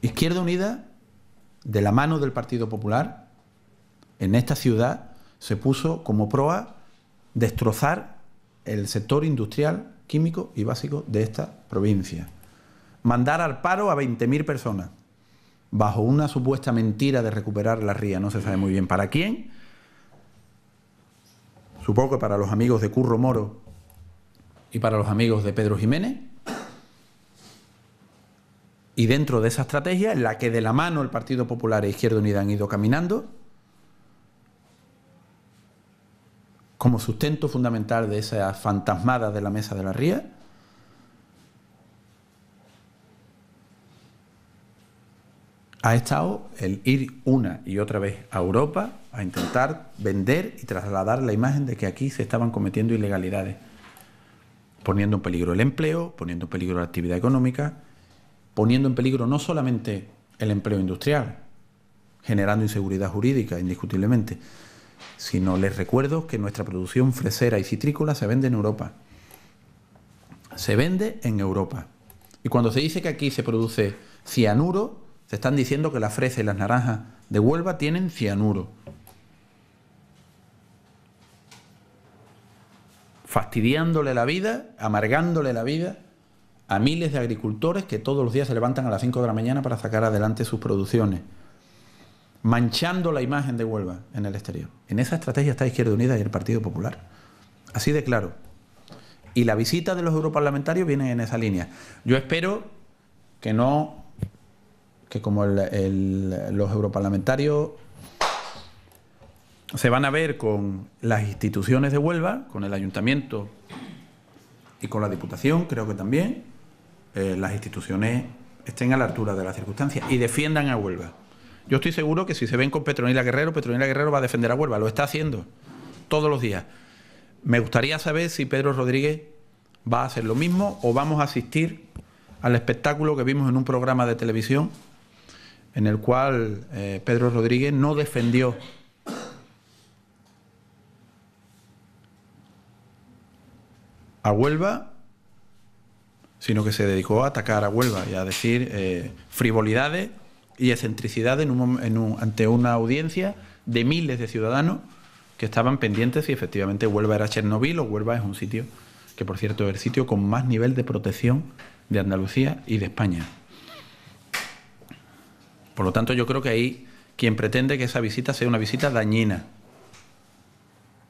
Izquierda Unida, de la mano del Partido Popular, en esta ciudad se puso como proa destrozar el sector industrial, químico y básico de esta provincia. Mandar al paro a 20.000 personas, bajo una supuesta mentira de recuperar la ría, no se sabe muy bien para quién. Supongo que para los amigos de Curro Moro y para los amigos de Pedro Jiménez, y dentro de esa estrategia, en la que de la mano el Partido Popular e Izquierda Unida han ido caminando, como sustento fundamental de esas fantasmadas de la mesa de la ría, ha estado el ir una y otra vez a Europa a intentar vender y trasladar la imagen de que aquí se estaban cometiendo ilegalidades, poniendo en peligro el empleo, poniendo en peligro la actividad económica, poniendo en peligro no solamente el empleo industrial, generando inseguridad jurídica, indiscutiblemente, sino les recuerdo que nuestra producción fresera y citrícola se vende en Europa. Se vende en Europa. Y cuando se dice que aquí se produce cianuro, se están diciendo que la fresa y las naranjas de Huelva tienen cianuro. Fastidiándole la vida, amargándole la vida a miles de agricultores que todos los días se levantan a las 5 de la mañana para sacar adelante sus producciones, manchando la imagen de Huelva en el exterior. En esa estrategia está Izquierda Unida y el Partido Popular. Así de claro. Y la visita de los europarlamentarios viene en esa línea. Yo espero que no, que como los europarlamentarios se van a ver con las instituciones de Huelva, con el ayuntamiento y con la diputación, creo que también, eh, las instituciones estén a la altura de las circunstancias y defiendan a Huelva. Yo estoy seguro que si se ven con Petronila Guerrero, Petronila Guerrero va a defender a Huelva, lo está haciendo todos los días. Me gustaría saber si Pedro Rodríguez va a hacer lo mismo o vamos a asistir al espectáculo que vimos en un programa de televisión en el cual eh, Pedro Rodríguez no defendió a Huelva sino que se dedicó a atacar a Huelva y a decir eh, frivolidades y excentricidades ante una audiencia de miles de ciudadanos que estaban pendientes si efectivamente Huelva era Chernobyl o Huelva es un sitio que, por cierto, es el sitio con más nivel de protección de Andalucía y de España. Por lo tanto, yo creo que ahí quien pretende que esa visita sea una visita dañina